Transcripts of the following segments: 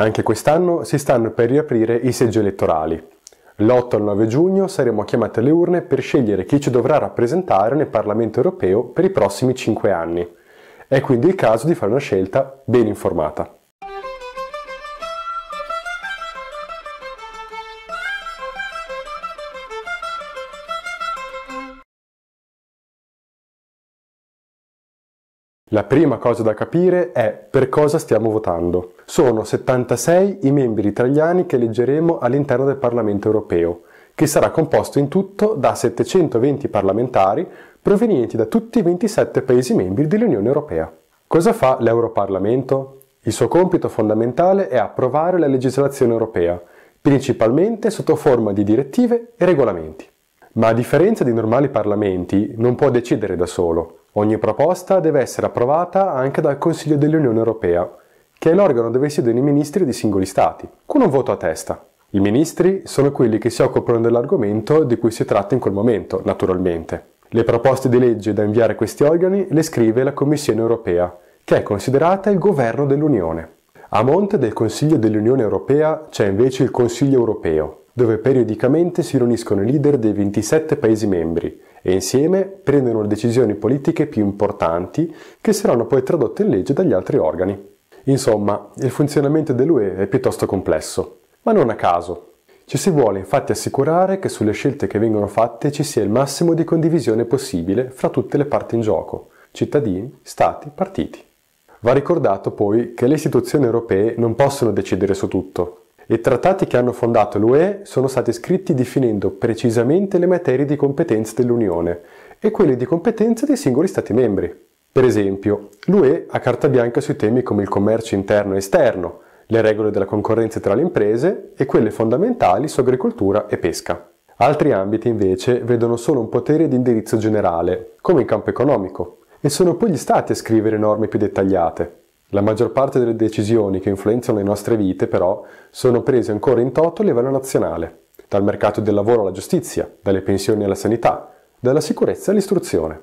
Anche quest'anno si stanno per riaprire i seggi elettorali. L'8 al 9 giugno saremo chiamati alle urne per scegliere chi ci dovrà rappresentare nel Parlamento europeo per i prossimi 5 anni. È quindi il caso di fare una scelta ben informata. La prima cosa da capire è per cosa stiamo votando. Sono 76 i membri italiani che eleggeremo all'interno del Parlamento europeo, che sarà composto in tutto da 720 parlamentari provenienti da tutti i 27 Paesi membri dell'Unione europea. Cosa fa l'Europarlamento? Il suo compito fondamentale è approvare la legislazione europea, principalmente sotto forma di direttive e regolamenti. Ma a differenza di normali parlamenti, non può decidere da solo Ogni proposta deve essere approvata anche dal Consiglio dell'Unione Europea, che è l'organo dove siedono i ministri di singoli stati, con un voto a testa. I ministri sono quelli che si occupano dell'argomento di cui si tratta in quel momento, naturalmente. Le proposte di legge da inviare a questi organi le scrive la Commissione europea, che è considerata il governo dell'Unione. A monte del Consiglio dell'Unione europea c'è invece il Consiglio europeo, dove periodicamente si riuniscono i leader dei 27 Paesi membri e insieme prendono le decisioni politiche più importanti che saranno poi tradotte in legge dagli altri organi. Insomma, il funzionamento dell'UE è piuttosto complesso, ma non a caso. Ci si vuole infatti assicurare che sulle scelte che vengono fatte ci sia il massimo di condivisione possibile fra tutte le parti in gioco, cittadini, stati, partiti. Va ricordato poi che le istituzioni europee non possono decidere su tutto, i trattati che hanno fondato l'UE sono stati scritti definendo precisamente le materie di competenza dell'Unione e quelle di competenza dei singoli Stati membri. Per esempio, l'UE ha carta bianca sui temi come il commercio interno e esterno, le regole della concorrenza tra le imprese e quelle fondamentali su agricoltura e pesca. Altri ambiti invece vedono solo un potere di indirizzo generale, come in campo economico, e sono poi gli Stati a scrivere norme più dettagliate. La maggior parte delle decisioni che influenzano le nostre vite, però, sono prese ancora in toto a livello nazionale, dal mercato del lavoro alla giustizia, dalle pensioni alla sanità, dalla sicurezza all'istruzione.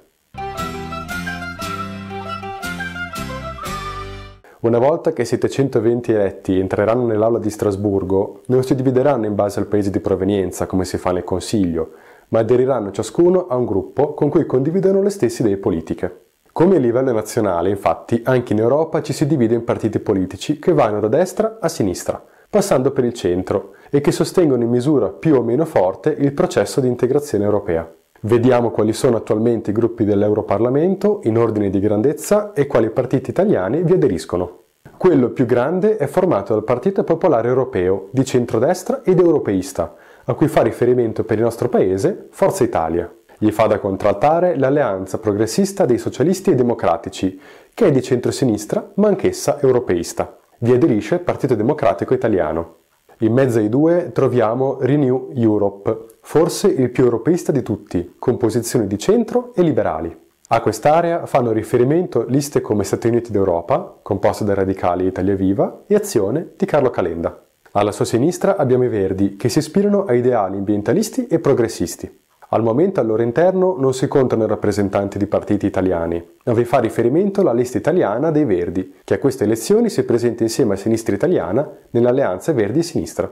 Una volta che i 720 eletti entreranno nell'aula di Strasburgo, non si divideranno in base al paese di provenienza, come si fa nel Consiglio, ma aderiranno ciascuno a un gruppo con cui condividono le stesse idee politiche. Come a livello nazionale, infatti, anche in Europa ci si divide in partiti politici che vanno da destra a sinistra, passando per il centro, e che sostengono in misura più o meno forte il processo di integrazione europea. Vediamo quali sono attualmente i gruppi dell'Europarlamento in ordine di grandezza e quali partiti italiani vi aderiscono. Quello più grande è formato dal Partito Popolare Europeo, di centrodestra ed europeista, a cui fa riferimento per il nostro paese Forza Italia. Gli fa da contraltare l'alleanza progressista dei socialisti e democratici, che è di centrosinistra ma anch'essa europeista. Vi aderisce il Partito Democratico Italiano. In mezzo ai due troviamo Renew Europe, forse il più europeista di tutti, con posizioni di centro e liberali. A quest'area fanno riferimento liste come Stati Uniti d'Europa, composte da radicali Italia Viva, e Azione di Carlo Calenda. Alla sua sinistra abbiamo i Verdi, che si ispirano a ideali ambientalisti e progressisti. Al momento al loro interno non si contano i rappresentanti di partiti italiani, ma vi fa riferimento la lista italiana dei Verdi, che a queste elezioni si presenta insieme a Sinistra Italiana nell'alleanza Verdi e Sinistra.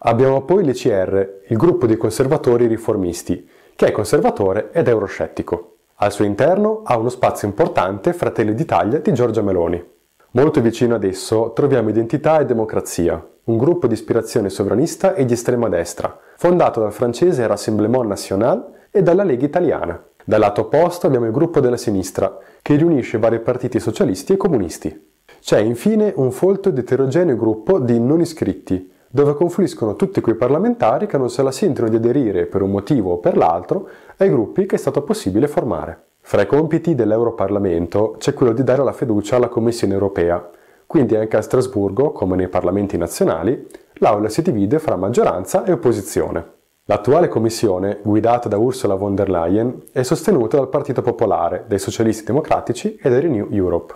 Abbiamo poi l'ECR, il gruppo di conservatori riformisti, che è conservatore ed euroscettico. Al suo interno ha uno spazio importante Fratelli d'Italia di Giorgia Meloni. Molto vicino ad esso troviamo Identità e Democrazia, un gruppo di ispirazione sovranista e di estrema destra, fondato dal francese Rassemblement National e dalla Lega Italiana. Dal lato opposto abbiamo il gruppo della sinistra, che riunisce vari partiti socialisti e comunisti. C'è infine un folto ed eterogeneo gruppo di non iscritti, dove confluiscono tutti quei parlamentari che non se la sentono di aderire per un motivo o per l'altro ai gruppi che è stato possibile formare. Fra i compiti dell'Europarlamento c'è quello di dare la fiducia alla Commissione europea, quindi anche a Strasburgo, come nei parlamenti nazionali, l'aula si divide fra maggioranza e opposizione. L'attuale commissione, guidata da Ursula von der Leyen, è sostenuta dal Partito Popolare, dai Socialisti Democratici e dai Renew Europe.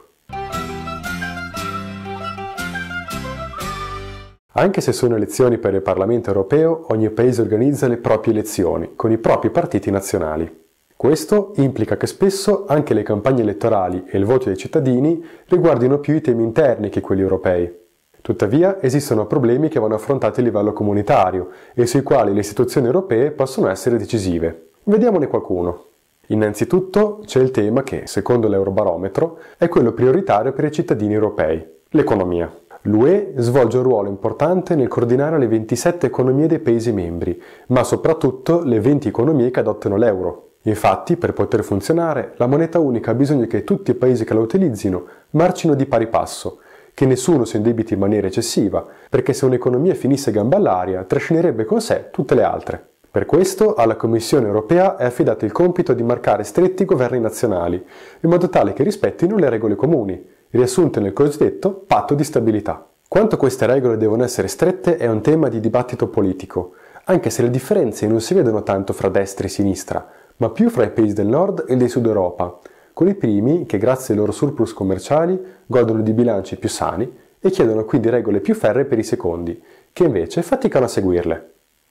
Anche se sono elezioni per il Parlamento europeo, ogni paese organizza le proprie elezioni, con i propri partiti nazionali. Questo implica che spesso anche le campagne elettorali e il voto dei cittadini riguardino più i temi interni che quelli europei. Tuttavia esistono problemi che vanno affrontati a livello comunitario e sui quali le istituzioni europee possono essere decisive. Vediamone qualcuno. Innanzitutto c'è il tema che, secondo l'Eurobarometro, è quello prioritario per i cittadini europei, l'economia. L'UE svolge un ruolo importante nel coordinare le 27 economie dei Paesi membri, ma soprattutto le 20 economie che adottano l'euro. Infatti, per poter funzionare, la moneta unica ha bisogno che tutti i paesi che la utilizzino marcino di pari passo, che nessuno si indebiti in maniera eccessiva, perché se un'economia finisse gamba all'aria, trascinerebbe con sé tutte le altre. Per questo alla Commissione europea è affidato il compito di marcare stretti i governi nazionali, in modo tale che rispettino le regole comuni, riassunte nel cosiddetto patto di stabilità. Quanto queste regole devono essere strette è un tema di dibattito politico, anche se le differenze non si vedono tanto fra destra e sinistra, ma più fra i paesi del nord e dei sud Europa, con i primi che grazie ai loro surplus commerciali godono di bilanci più sani e chiedono quindi regole più ferre per i secondi, che invece faticano a seguirle.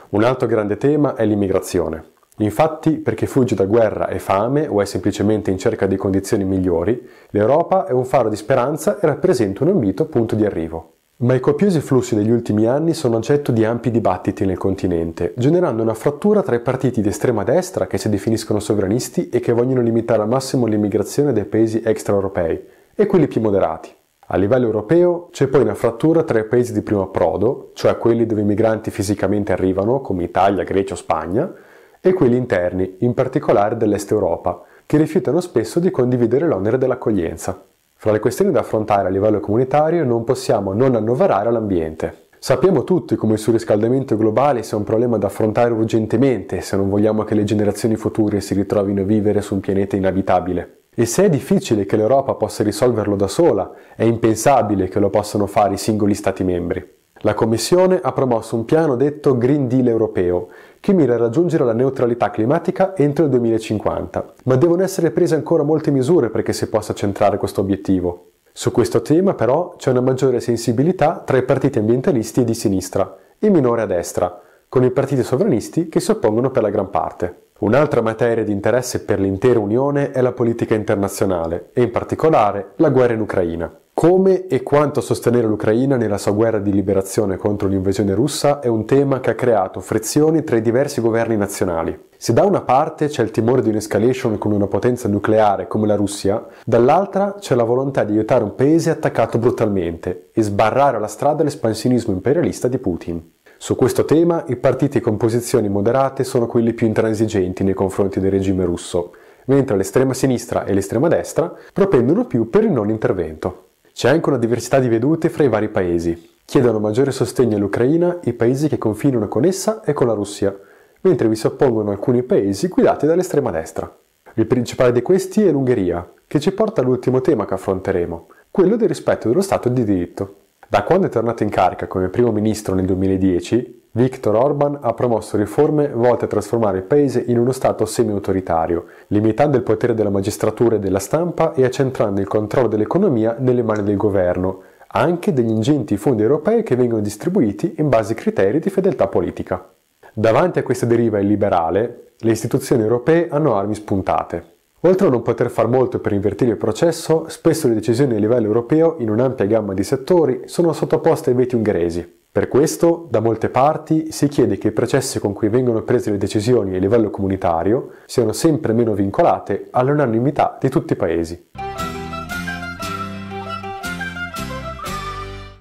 Un altro grande tema è l'immigrazione. Infatti, perché fugge da guerra e fame o è semplicemente in cerca di condizioni migliori, l'Europa è un faro di speranza e rappresenta un ambito punto di arrivo. Ma i copiosi flussi degli ultimi anni sono oggetto di ampi dibattiti nel continente, generando una frattura tra i partiti di estrema destra che si definiscono sovranisti e che vogliono limitare al massimo l'immigrazione dai paesi extraeuropei e quelli più moderati. A livello europeo c'è poi una frattura tra i paesi di primo approdo, cioè quelli dove i migranti fisicamente arrivano, come Italia, Grecia o Spagna, e quelli interni, in particolare dell'Est Europa, che rifiutano spesso di condividere l'onere dell'accoglienza. Fra le questioni da affrontare a livello comunitario non possiamo non annoverare l'ambiente. Sappiamo tutti come il surriscaldamento globale sia un problema da affrontare urgentemente se non vogliamo che le generazioni future si ritrovino a vivere su un pianeta inabitabile. E se è difficile che l'Europa possa risolverlo da sola, è impensabile che lo possano fare i singoli Stati membri. La Commissione ha promosso un piano detto Green Deal europeo, che mira a raggiungere la neutralità climatica entro il 2050, ma devono essere prese ancora molte misure perché si possa centrare questo obiettivo. Su questo tema però c'è una maggiore sensibilità tra i partiti ambientalisti di sinistra, e minore a destra, con i partiti sovranisti che si oppongono per la gran parte. Un'altra materia di interesse per l'intera Unione è la politica internazionale e in particolare la guerra in Ucraina. Come e quanto sostenere l'Ucraina nella sua guerra di liberazione contro l'invasione russa è un tema che ha creato frizioni tra i diversi governi nazionali. Se da una parte c'è il timore di un'escalation con una potenza nucleare come la Russia, dall'altra c'è la volontà di aiutare un paese attaccato brutalmente e sbarrare la strada all'espansionismo imperialista di Putin. Su questo tema i partiti con posizioni moderate sono quelli più intransigenti nei confronti del regime russo, mentre l'estrema sinistra e l'estrema destra propendono più per il non intervento. C'è anche una diversità di vedute fra i vari paesi. Chiedono maggiore sostegno all'Ucraina i paesi che confinano con essa e con la Russia, mentre vi si oppongono alcuni paesi guidati dall'estrema destra. Il principale di questi è l'Ungheria, che ci porta all'ultimo tema che affronteremo, quello del rispetto dello Stato di diritto. Da quando è tornato in carica come primo ministro nel 2010, Viktor Orban ha promosso riforme volte a trasformare il paese in uno stato semi-autoritario, limitando il potere della magistratura e della stampa e accentrando il controllo dell'economia nelle mani del governo, anche degli ingenti fondi europei che vengono distribuiti in base ai criteri di fedeltà politica. Davanti a questa deriva illiberale, le istituzioni europee hanno armi spuntate. Oltre a non poter far molto per invertire il processo, spesso le decisioni a livello europeo in un'ampia gamma di settori sono sottoposte ai veti ungheresi, per questo, da molte parti, si chiede che i processi con cui vengono prese le decisioni a livello comunitario siano sempre meno vincolate all'unanimità di tutti i paesi.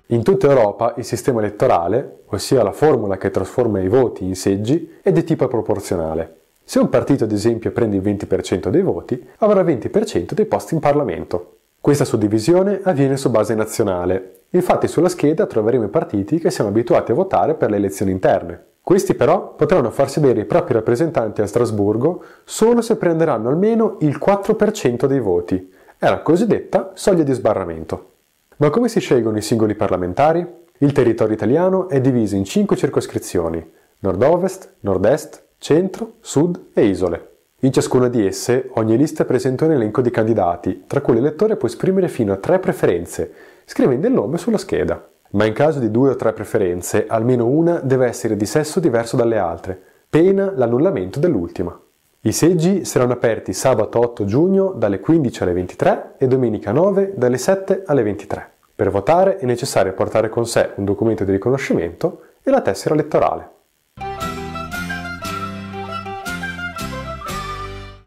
In tutta Europa il sistema elettorale, ossia la formula che trasforma i voti in seggi, è di tipo proporzionale. Se un partito ad esempio prende il 20% dei voti, avrà il 20% dei posti in Parlamento. Questa suddivisione avviene su base nazionale, Infatti sulla scheda troveremo i partiti che siamo abituati a votare per le elezioni interne. Questi però potranno far sedere i propri rappresentanti a Strasburgo solo se prenderanno almeno il 4% dei voti. È la cosiddetta soglia di sbarramento. Ma come si scelgono i singoli parlamentari? Il territorio italiano è diviso in 5 circoscrizioni, nord-ovest, nord-est, centro, sud e isole. In ciascuna di esse ogni lista presenta un elenco di candidati, tra cui l'elettore può esprimere fino a tre preferenze, scrivendo il nome sulla scheda. Ma in caso di due o tre preferenze, almeno una deve essere di sesso diverso dalle altre, pena l'annullamento dell'ultima. I seggi saranno aperti sabato 8 giugno dalle 15 alle 23 e domenica 9 dalle 7 alle 23. Per votare è necessario portare con sé un documento di riconoscimento e la tessera elettorale.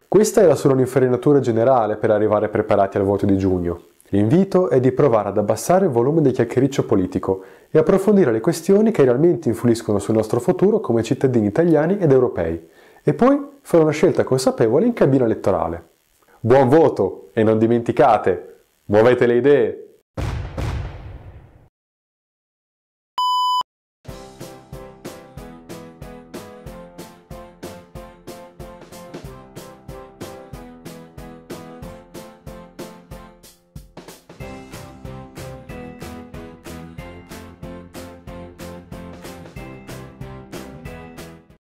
Questa era solo un'infarinatura generale per arrivare preparati al voto di giugno. L'invito è di provare ad abbassare il volume del chiacchiericcio politico e approfondire le questioni che realmente influiscono sul nostro futuro come cittadini italiani ed europei, e poi fare una scelta consapevole in cabina elettorale. Buon voto e non dimenticate, muovete le idee!